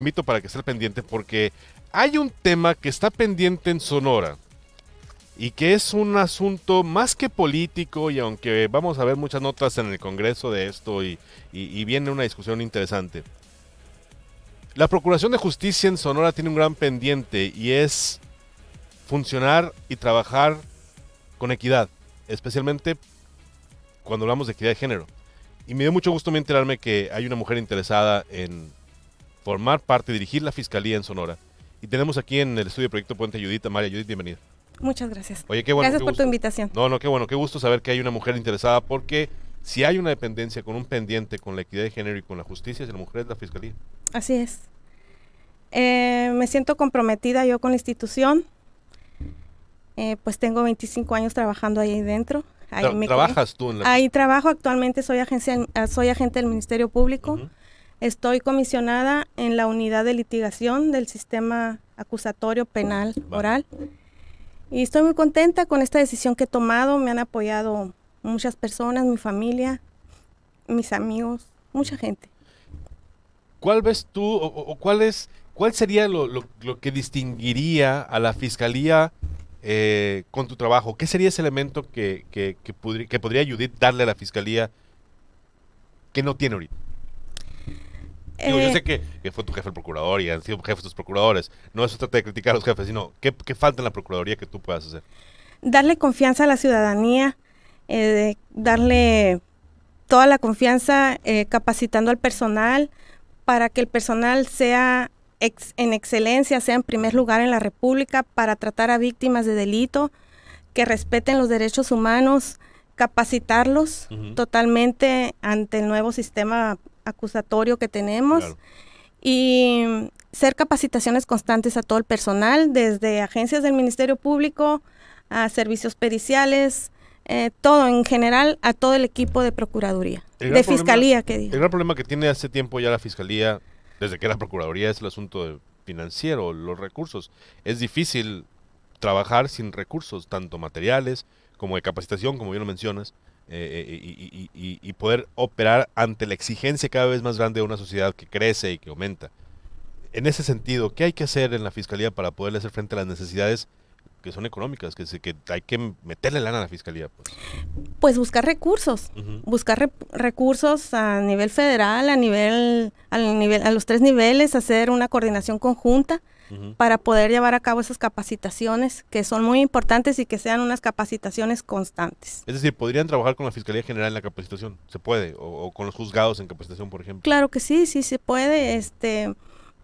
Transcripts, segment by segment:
invito para que esté pendiente porque hay un tema que está pendiente en Sonora y que es un asunto más que político y aunque vamos a ver muchas notas en el Congreso de esto y, viene una discusión interesante. La Procuración de Justicia en Sonora tiene un gran pendiente y es funcionar y trabajar con equidad, especialmente cuando hablamos de equidad de género. Y me dio mucho gusto enterarme que hay una mujer interesada en, formar parte, dirigir la Fiscalía en Sonora. Y tenemos aquí en el estudio Proyecto Puente Judith, María Judith, bienvenida. Muchas gracias. Oye, qué bueno. Gracias por tu invitación. No, no, qué bueno, qué gusto saber que hay una mujer interesada porque si hay una dependencia con un pendiente con la equidad de género y con la justicia, es la mujer es la Fiscalía. Así es. Eh, me siento comprometida yo con la institución. Eh, pues tengo 25 años trabajando ahí dentro. Ahí ¿Trabajas tú en la... Ahí trabajo, actualmente soy, agencia, soy agente del Ministerio Público. Estoy comisionada en la unidad de litigación del sistema acusatorio penal oral. Y estoy muy contenta con esta decisión que he tomado. Me han apoyado muchas personas, mi familia, mis amigos, mucha gente. ¿Cuál ves tú o, cuál, es, cuál sería lo, que distinguiría a la fiscalía eh, con tu trabajo? ¿Qué sería ese elemento que, que, que podría ayudar darle a la fiscalía que no tiene ahorita? yo eh, sé que, fue tu jefe el procurador y han sido jefes los procuradores. No es trata de criticar a los jefes, sino ¿qué, ¿qué, falta en la Procuraduría que tú puedas hacer? Darle confianza a la ciudadanía, eh, darle toda la confianza eh, capacitando al personal para que el personal sea en excelencia, sea en primer lugar en la República para tratar a víctimas de delito, que respeten los derechos humanos, capacitarlos totalmente ante el nuevo sistema acusatorio que tenemos. Y ser capacitaciones constantes a todo el personal, desde agencias del Ministerio Público a servicios periciales, eh, todo en general, a todo el equipo de Procuraduría, de Fiscalía, que digo. El gran problema que tiene hace tiempo ya la Fiscalía, desde que era Procuraduría, es el asunto financiero, los recursos. Es difícil trabajar sin recursos, tanto materiales como de capacitación, como bien lo mencionas. Eh, eh, y, poder operar ante la exigencia cada vez más grande de una sociedad que crece y que aumenta. En ese sentido, ¿qué hay que hacer en la fiscalía para poder hacer frente a las necesidades que son económicas, que, que hay que meterle lana a la fiscalía? Pues, pues buscar recursos, buscar recursos a nivel federal, a nivel, a los tres niveles, hacer una coordinación conjunta para poder llevar a cabo esas capacitaciones que son muy importantes y que sean unas capacitaciones constantes. Es decir, ¿podrían trabajar con la Fiscalía General en la capacitación? ¿Se puede? ¿O, con los juzgados en capacitación, por ejemplo? Claro que sí, sí se puede. Este,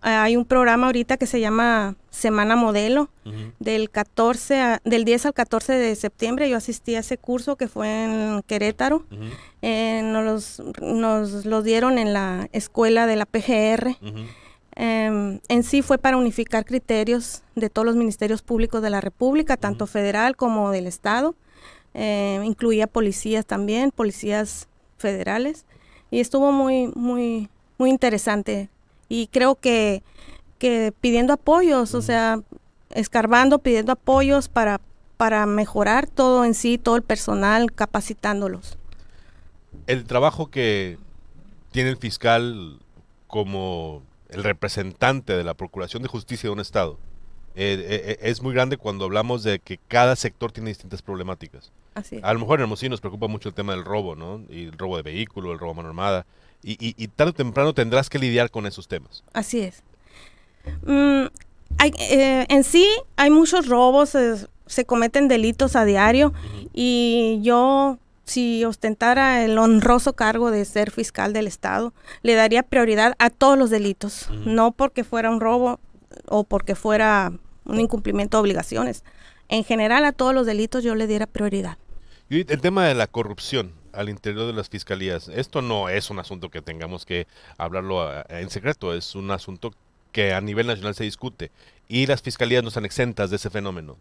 hay un programa ahorita que se llama Semana Modelo, del 14 del 10 al 14 de septiembre. Yo asistí a ese curso que fue en Querétaro. Eh, nos, los, dieron en la escuela de la PGR. Em, en sí fue para unificar criterios de todos los ministerios públicos de la República, tanto federal como del Estado. Em, incluía policías también, policías federales. Y estuvo muy, muy, muy interesante. Y creo que, pidiendo apoyos, o sea, escarbando, pidiendo apoyos para, para mejorar todo en sí, todo el personal, capacitándolos. El trabajo que tiene el fiscal como el representante de la Procuración de Justicia de un Estado. Eh, eh, eh, es muy grande cuando hablamos de que cada sector tiene distintas problemáticas. Así a lo mejor en Hermosillo nos preocupa mucho el tema del robo, ¿no? Y el robo de vehículo, el robo a mano armada. Y, y, tarde o temprano tendrás que lidiar con esos temas. Así es. Mm, en sí hay muchos robos, se cometen delitos a diario y yo si ostentara el honroso cargo de ser fiscal del Estado, le daría prioridad a todos los delitos, no porque fuera un robo o porque fuera un incumplimiento de obligaciones. En general, a todos los delitos yo le diera prioridad. el tema de la corrupción al interior de las fiscalías, esto no es un asunto que tengamos que hablarlo eh, en secreto, es un asunto que a nivel nacional se discute y las fiscalías no están exentas de ese fenómeno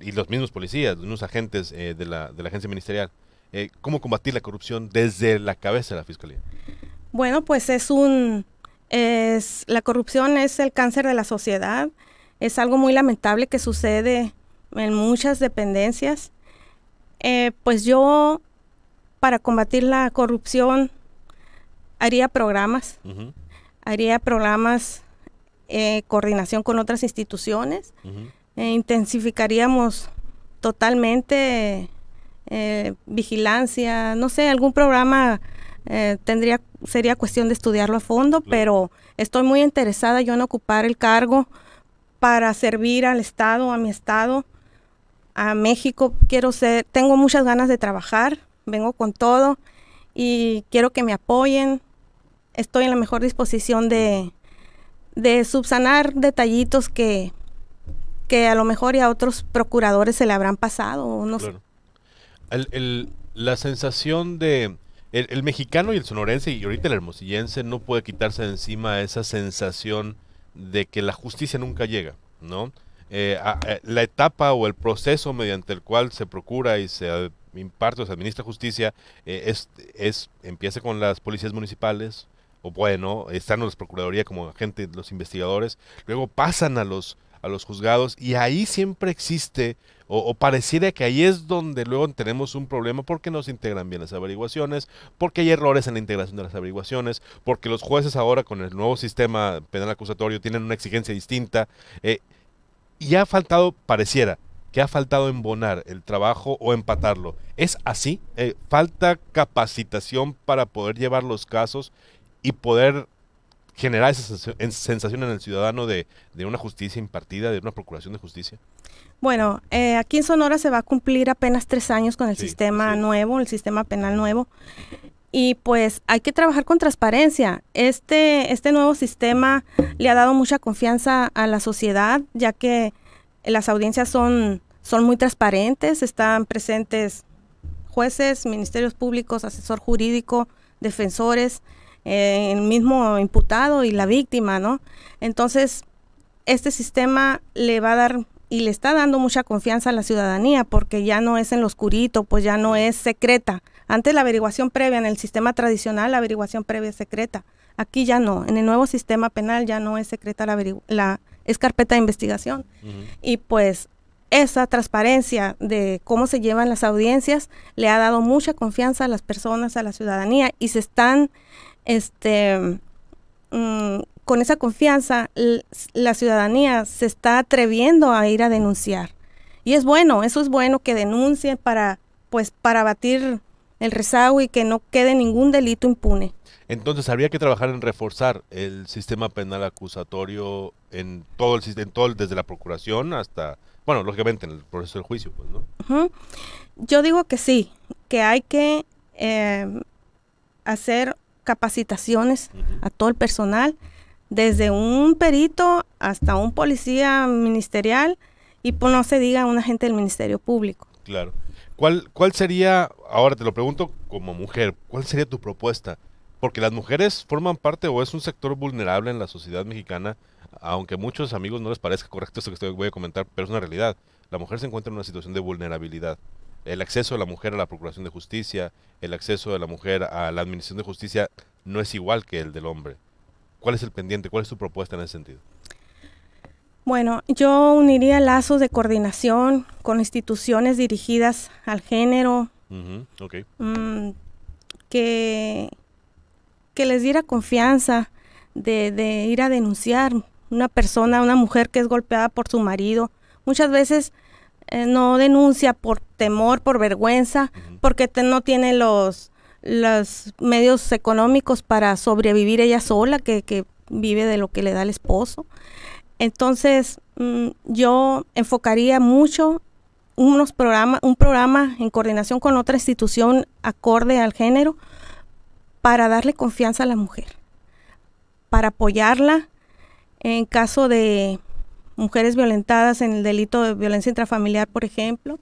y los mismos policías, los mismos agentes eh, de, la, de la agencia ministerial. Eh, cómo combatir la corrupción desde la cabeza de la Fiscalía. Bueno, pues es un... Es, la corrupción es el cáncer de la sociedad, es algo muy lamentable que sucede en muchas dependencias. Eh, pues yo, para combatir la corrupción, haría programas, haría programas eh, coordinación con otras instituciones, e intensificaríamos totalmente eh, vigilancia, no sé, algún programa eh, tendría sería cuestión de estudiarlo a fondo, pero estoy muy interesada yo en ocupar el cargo para servir al estado, a mi estado, a México. Quiero ser, tengo muchas ganas de trabajar, vengo con todo y quiero que me apoyen. Estoy en la mejor disposición de, subsanar detallitos que, que a lo mejor y a otros procuradores se le habrán pasado la sensación de... El, mexicano y el sonorense y ahorita el hermosillense no puede quitarse de encima esa sensación de que la justicia nunca llega, ¿no? Eh, eh, la etapa o el proceso mediante el cual se procura y se imparte o se administra justicia eh, es, es, empieza con las policías municipales, o bueno, están las procuraduría como agentes, los investigadores, luego pasan a los a los juzgados y ahí siempre existe o, pareciera que ahí es donde luego tenemos un problema porque no se integran bien las averiguaciones, porque hay errores en la integración de las averiguaciones, porque los jueces ahora con el nuevo sistema penal acusatorio tienen una exigencia distinta eh, y ha faltado, pareciera, que ha faltado embonar el trabajo o empatarlo. ¿Es así? Eh, ¿Falta capacitación para poder llevar los casos y poder generar esa sensación en el ciudadano de, una justicia impartida, de una procuración de justicia? Bueno, eh, aquí en Sonora se va a cumplir apenas tres años con el sistema nuevo, el sistema penal nuevo. Y pues hay que trabajar con transparencia. Este, este nuevo sistema le ha dado mucha confianza a la sociedad, ya que las audiencias son, son muy transparentes, están presentes jueces, ministerios públicos, asesor jurídico, defensores el mismo imputado y la víctima, ¿no? Entonces, este sistema le va a dar y le está dando mucha confianza a la ciudadanía porque ya no es en lo oscurito, pues ya no es secreta. Antes la averiguación previa en el sistema tradicional, la averiguación previa es secreta. Aquí ya no, en el nuevo sistema penal ya no es secreta la, la es carpeta de investigación. Y pues esa transparencia de cómo se llevan las audiencias le ha dado mucha confianza a las personas, a la ciudadanía y se están este, mm, con esa confianza, la ciudadanía se está atreviendo a ir a denunciar. Y es bueno, eso es bueno que denuncien para, pues, para batir el rezago y que no quede ningún delito impune. Entonces, habría que trabajar en reforzar el sistema penal acusatorio en todo el sistema, todo, desde la procuración hasta, bueno, lógicamente en el proceso del juicio, pues, ¿no? Yo digo que sí, que hay que eh, hacer capacitaciones a todo el personal, desde un perito hasta un policía ministerial y pues no se diga un agente del Ministerio Público. Claro. ¿Cuál, ¿Cuál sería, ahora te lo pregunto como mujer, cuál sería tu propuesta? Porque las mujeres forman parte o es un sector vulnerable en la sociedad mexicana, aunque a muchos amigos no les parezca correcto esto que estoy, voy a comentar, pero es una realidad. La mujer se encuentra en una situación de vulnerabilidad el acceso de la mujer a la Procuración de Justicia, el acceso de la mujer a la Administración de Justicia no es igual que el del hombre. ¿Cuál es el pendiente? ¿Cuál es tu propuesta en ese sentido? Bueno, yo uniría lazos de coordinación con instituciones dirigidas al género. Mm, que, que les diera confianza de, de ir a denunciar una persona, una mujer que es golpeada por su marido. Muchas veces eh, no denuncia por temor, por vergüenza, porque no tiene los, los medios económicos para sobrevivir ella sola, que, vive de lo que le da el esposo. Entonces, mm, yo enfocaría mucho unos programas, un programa en coordinación con otra institución acorde al género para darle confianza a la mujer, para apoyarla en caso de mujeres violentadas en el delito de violencia intrafamiliar, por ejemplo.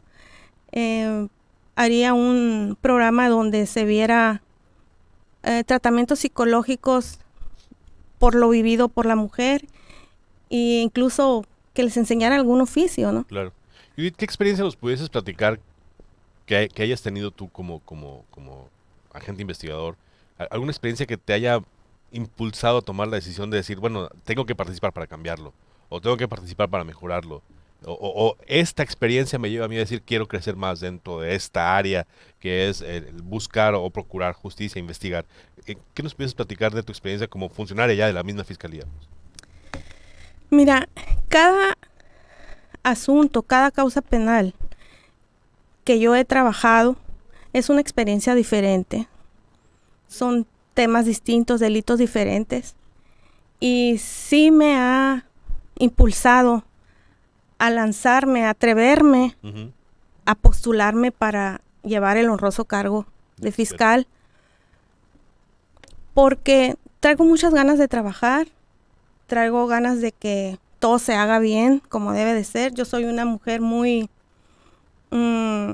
Eh, haría un programa donde se viera eh, tratamientos psicológicos por lo vivido por la mujer e incluso que les enseñara algún oficio, ¿no? Claro. ¿Y qué experiencia nos pudieses platicar que, hayas tenido tú como, como, como agente investigador? ¿Alguna experiencia que te haya impulsado a tomar la decisión de decir, bueno, tengo que participar para cambiarlo? o tengo que participar para mejorarlo. O, esta experiencia me lleva a mí a decir quiero crecer más dentro de esta área que es el buscar o procurar justicia, investigar. Eh, ¿Qué nos puedes platicar de tu experiencia como funcionaria ya de la misma fiscalía? Mira, cada asunto, cada causa penal que yo he trabajado es una experiencia diferente. Son temas distintos, delitos diferentes. Y sí me ha impulsado a lanzarme, a atreverme, a postularme para llevar el honroso cargo de fiscal, porque traigo muchas ganas de trabajar, traigo ganas de que todo se haga bien como debe de ser. Yo soy una mujer muy, mm,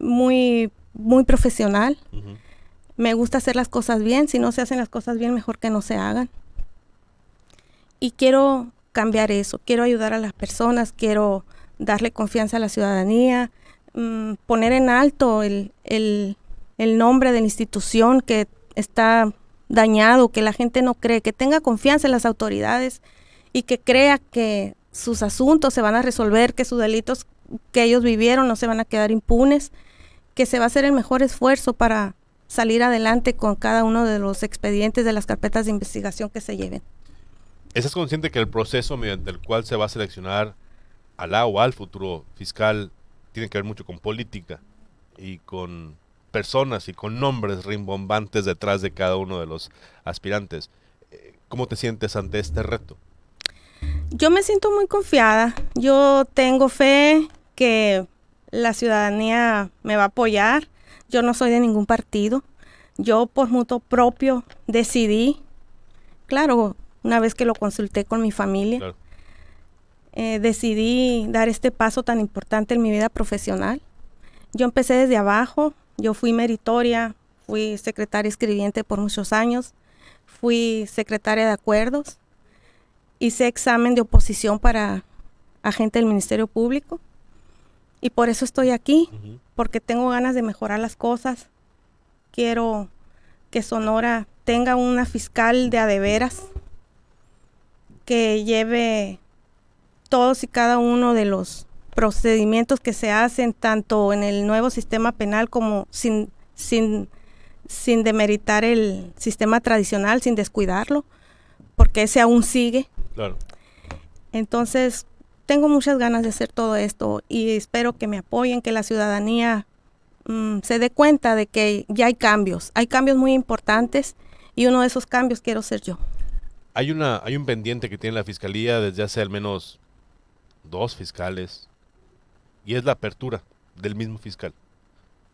muy, muy profesional. Me gusta hacer las cosas bien. Si no se hacen las cosas bien, mejor que no se hagan. Y quiero cambiar eso. Quiero ayudar a las personas, quiero darle confianza a la ciudadanía, mm, poner en alto el, el, nombre de la institución que está dañado, que la gente no cree, que tenga confianza en las autoridades y que crea que sus asuntos se van a resolver, que sus delitos que ellos vivieron no se van a quedar impunes, que se va a hacer el mejor esfuerzo para salir adelante con cada uno de los expedientes de las carpetas de investigación que se lleven. ¿Estás consciente que el proceso mediante el cual se va a seleccionar a la o al futuro fiscal tiene que ver mucho con política y con personas y con nombres rimbombantes detrás de cada uno de los aspirantes? Eh, ¿Cómo te sientes ante este reto? Yo me siento muy confiada. Yo tengo fe que la ciudadanía me va a apoyar. Yo no soy de ningún partido. Yo por mutuo propio decidí, claro, una vez que lo consulté con mi familia. Eh, decidí dar este paso tan importante en mi vida profesional. Yo empecé desde abajo, yo fui meritoria, fui secretaria escribiente por muchos años, fui secretaria de acuerdos, hice examen de oposición para agente del Ministerio Público y por eso estoy aquí, porque tengo ganas de mejorar las cosas. Quiero que Sonora tenga una fiscal de adeveras, que lleve todos y cada uno de los procedimientos que se hacen tanto en el nuevo sistema penal como sin, sin, sin demeritar el sistema tradicional, sin descuidarlo, porque ese aún sigue. Entonces, tengo muchas ganas de hacer todo esto y espero que me apoyen, que la ciudadanía mm, se dé cuenta de que ya hay cambios, hay cambios muy importantes y uno de esos cambios quiero ser yo hay, una, hay un pendiente que tiene la fiscalía desde hace al menos dos fiscales y es la apertura del mismo fiscal.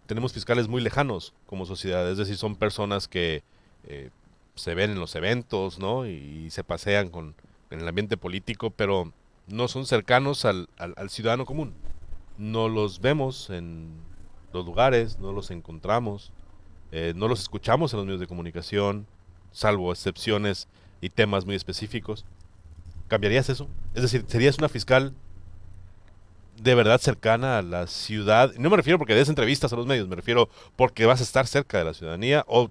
Tenemos fiscales muy lejanos como sociedad, es decir, son personas que eh, se ven en los eventos, ¿no? Y, se pasean con, en el ambiente político, pero no son cercanos al, ciudadano común. No los vemos en los lugares, no los encontramos, eh, no los escuchamos en los medios de comunicación, salvo excepciones y temas muy específicos. ¿Cambiarías eso? Es decir, ¿serías una fiscal de verdad cercana a la ciudad? No me refiero porque des entrevistas a los medios, me refiero porque vas a estar cerca de la ciudadanía o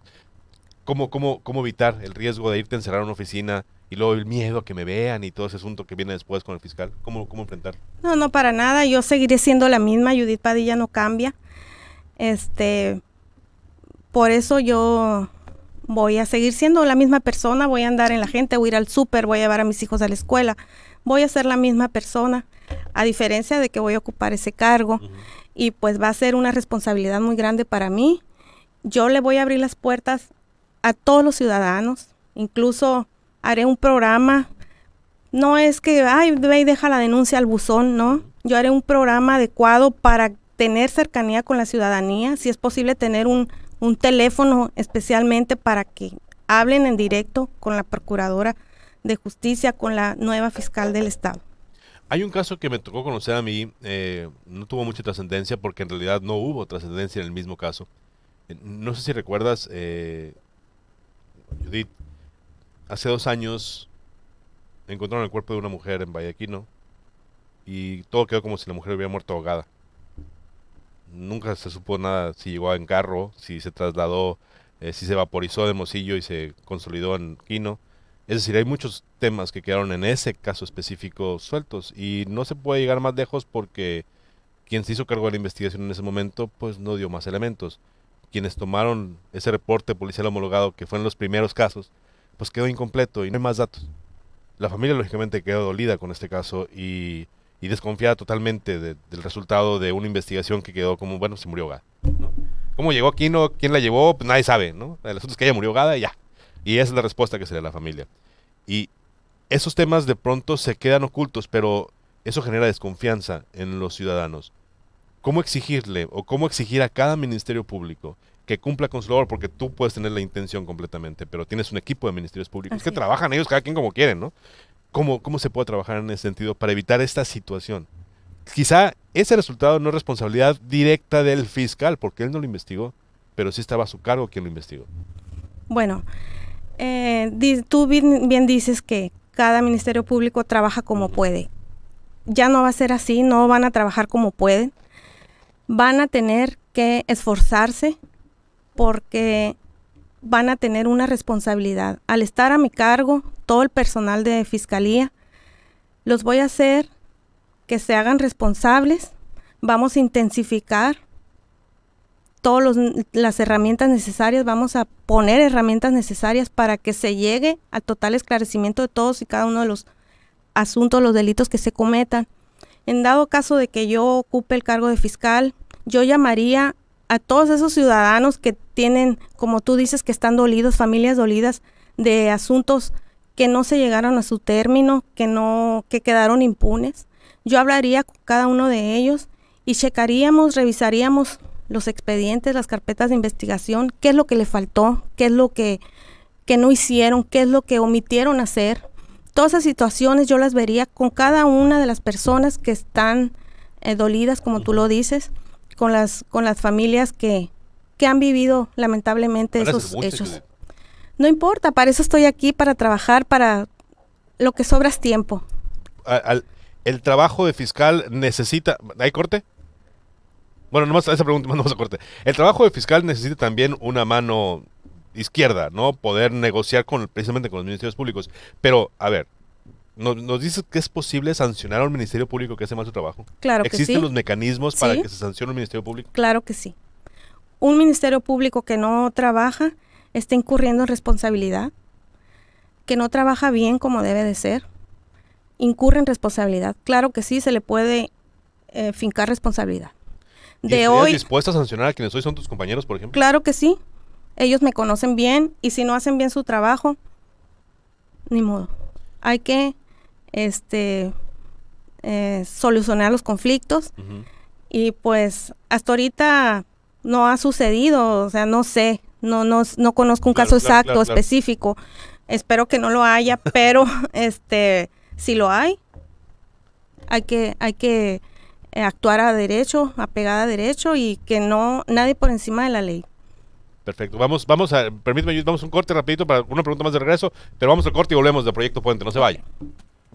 cómo, cómo, cómo evitar el riesgo de irte a encerrar una oficina y luego el miedo a que me vean y todo ese asunto que viene después con el fiscal. ¿Cómo, cómo enfrentarlo? No, no, para nada. Yo seguiré siendo la misma. Judith Padilla no cambia. Este, por eso yo voy a seguir siendo la misma persona, voy a andar en la gente, voy a ir al súper, voy a llevar a mis hijos a la escuela, voy a ser la misma persona, a diferencia de que voy a ocupar ese cargo. Y pues va a ser una responsabilidad muy grande para mí. Yo le voy a abrir las puertas a todos los ciudadanos, incluso haré un programa. No es que, ay, ve deja la denuncia al buzón, no. Yo haré un programa adecuado para tener cercanía con la ciudadanía, si es posible tener un un teléfono especialmente para que hablen en directo con la Procuradora de Justicia, con la nueva fiscal del Estado. Hay un caso que me tocó conocer a mí, eh, no tuvo mucha trascendencia porque en realidad no hubo trascendencia en el mismo caso. Eh, no sé si recuerdas, eh, Judith, hace dos años encontraron el cuerpo de una mujer en Vallequino y todo quedó como si la mujer hubiera muerto ahogada nunca se supo nada si llegó en carro, si se trasladó, eh, si se vaporizó de Mosillo y se consolidó en Quino. Es decir, hay muchos temas que quedaron en ese caso específico sueltos y no se puede llegar más lejos porque quien se hizo cargo de la investigación en ese momento pues no dio más elementos. Quienes tomaron ese reporte policial homologado que fueron los primeros casos pues quedó incompleto y no hay más datos. La familia lógicamente quedó dolida con este caso y y desconfiada totalmente del resultado de una investigación que quedó como, bueno, se murió Gada. ¿Cómo llegó no ¿Quién la llevó? Pues nadie sabe, ¿no? El asunto es que ella murió Gada y ya. Y esa es la respuesta que se le da a la familia. Y esos temas de pronto se quedan ocultos, pero eso genera desconfianza en los ciudadanos. ¿Cómo exigirle o cómo exigir a cada ministerio público que cumpla con su labor, porque tú puedes tener la intención completamente, pero tienes un equipo de ministerios públicos que trabajan ellos cada quien como quieren, ¿no? ¿Cómo, se puede trabajar en ese sentido para evitar esta situación? Quizá ese resultado no es responsabilidad directa del fiscal, porque él no lo investigó, pero sí estaba a su cargo quien lo investigó. Bueno, eh, tú bien, dices que cada ministerio público trabaja como puede. Ya no va a ser así, no van a trabajar como pueden. Van a tener que esforzarse porque van a tener una responsabilidad. Al estar a mi cargo, todo el personal de fiscalía, los voy a hacer que se hagan responsables. Vamos a intensificar todas las herramientas necesarias, vamos a poner herramientas necesarias para que se llegue al total esclarecimiento de todos y cada uno de los asuntos, los delitos que se cometan. En dado caso de que yo ocupe el cargo de fiscal, yo llamaría a todos esos ciudadanos que tienen, como tú dices, que están dolidos, familias dolidas de asuntos que no se llegaron a su término, que no, que quedaron impunes. Yo hablaría con cada uno de ellos y checaríamos, revisaríamos los expedientes, las carpetas de investigación, qué es lo que le faltó, qué es lo que, que no hicieron, qué es lo que omitieron hacer. Todas esas situaciones yo las vería con cada una de las personas que están eh, dolidas, como tú lo dices con las, con las familias que, que han vivido lamentablemente esos hechos. No importa, para eso estoy aquí, para trabajar, para lo que sobras tiempo. ¿El trabajo de fiscal necesita... ¿Hay corte? Bueno, nomás a esa pregunta mandamos a corte. El trabajo de fiscal necesita también una mano izquierda, ¿no? Poder negociar con precisamente con los ministerios públicos. Pero, a ver, nos, dice que es posible sancionar a un ministerio público que hace mal su trabajo. Claro que sí. ¿Existen los mecanismos para que se sancione un ministerio público? Claro que sí. Un ministerio público que no trabaja está incurriendo en responsabilidad, que no trabaja bien como debe de ser, incurre en responsabilidad. Claro que sí, se le puede eh, fincar responsabilidad. De hoy, dispuesta a sancionar a quienes hoy son tus compañeros, por ejemplo? Claro que sí. Ellos me conocen bien y si no hacen bien su trabajo, ni modo. Hay que este, eh, solucionar los conflictos. Y pues hasta ahorita no ha sucedido, o sea, no sé, no, no, no conozco un caso exacto, específico. Espero que no lo haya, pero este, si lo hay, hay que, hay que eh, actuar a derecho, apegada a derecho y que no nadie por encima de la ley. Perfecto. Vamos, vamos a, permíteme, vamos un corte rapidito para una pregunta más de regreso, pero vamos al corte y volvemos de Proyecto Puente, no se vaya.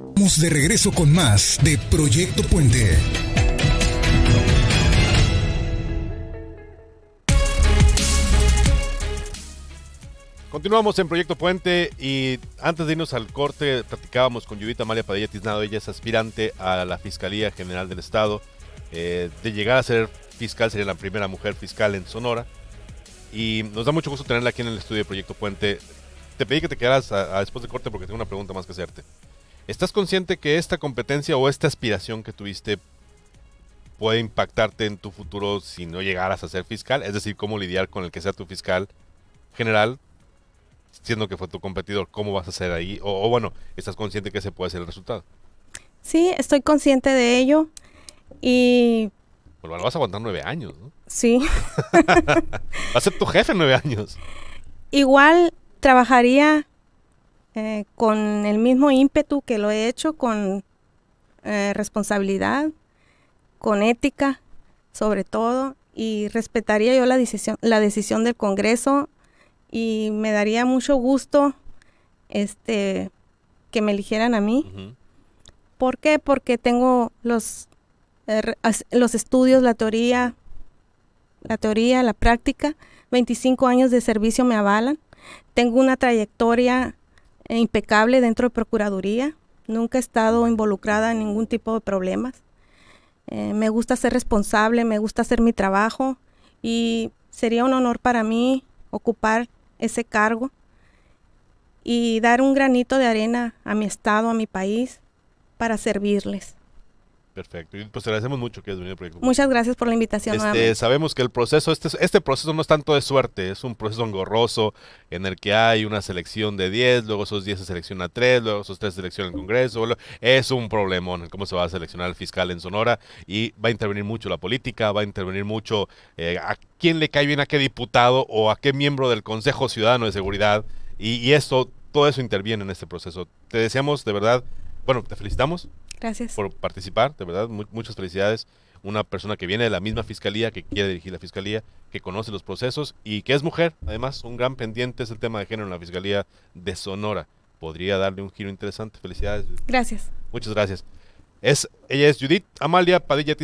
Vamos de regreso con más de Proyecto Puente. Continuamos en Proyecto Puente y antes de irnos al corte platicábamos con Judith Amalia Padilla Tiznado, ella es aspirante a la Fiscalía General del Estado. Eh, de llegar a ser fiscal sería la primera mujer fiscal en Sonora y nos da mucho gusto tenerla aquí en el estudio de Proyecto Puente. Te pedí que te quedaras a después del corte porque tengo una pregunta más que hacerte. ¿Estás consciente que esta competencia o esta aspiración que tuviste puede impactarte en tu futuro si no llegaras a ser fiscal? Es decir, cómo lidiar con el que sea tu fiscal general, siendo que fue tu competidor, ¿cómo vas a hacer ahí? O, bueno, ¿estás consciente que ese puede ser el resultado? Sí, estoy consciente de ello y... Pues vas a aguantar nueve años, ¿no? Sí. va a ser tu jefe nueve años. Igual trabajaría eh, con el mismo ímpetu que lo he hecho, con eh, responsabilidad, con ética, sobre todo, y respetaría yo la decisión, la decisión del Congreso y me daría mucho gusto este, que me eligieran a mí. ¿Por qué? Porque tengo los, eh, los estudios, la teoría, la teoría, la práctica, 25 años de servicio me avalan, tengo una trayectoria e impecable dentro de Procuraduría. Nunca he estado involucrada en ningún tipo de problemas. Eh, me gusta ser responsable, me gusta hacer mi trabajo y sería un honor para mí ocupar ese cargo y dar un granito de arena a mi estado, a mi país, para servirles. Perfecto. Y pues te agradecemos mucho que hayas venido al proyecto. Muchas gracias por la invitación. Este, sabemos que el proceso, este, este proceso no es tanto de suerte, es un proceso engorroso en el que hay una selección de 10, luego esos 10 se selecciona 3, luego esos 3 se seleccionan el Congreso. Es un problemón en cómo se va a seleccionar el fiscal en Sonora y va a intervenir mucho la política, va a intervenir mucho eh, a quién le cae bien a qué diputado o a qué miembro del Consejo Ciudadano de Seguridad. Y, y esto, todo eso interviene en este proceso. Te deseamos de verdad, bueno, te felicitamos Gracias. Por participar, de verdad, muchas felicidades. Una persona que viene de la misma fiscalía, que quiere dirigir la fiscalía, que conoce los procesos y que es mujer. Además, un gran pendiente es el tema de género en la fiscalía de Sonora. Podría darle un giro interesante. Felicidades. Gracias. Muchas gracias. Es, ella es Judith Amalia Padilla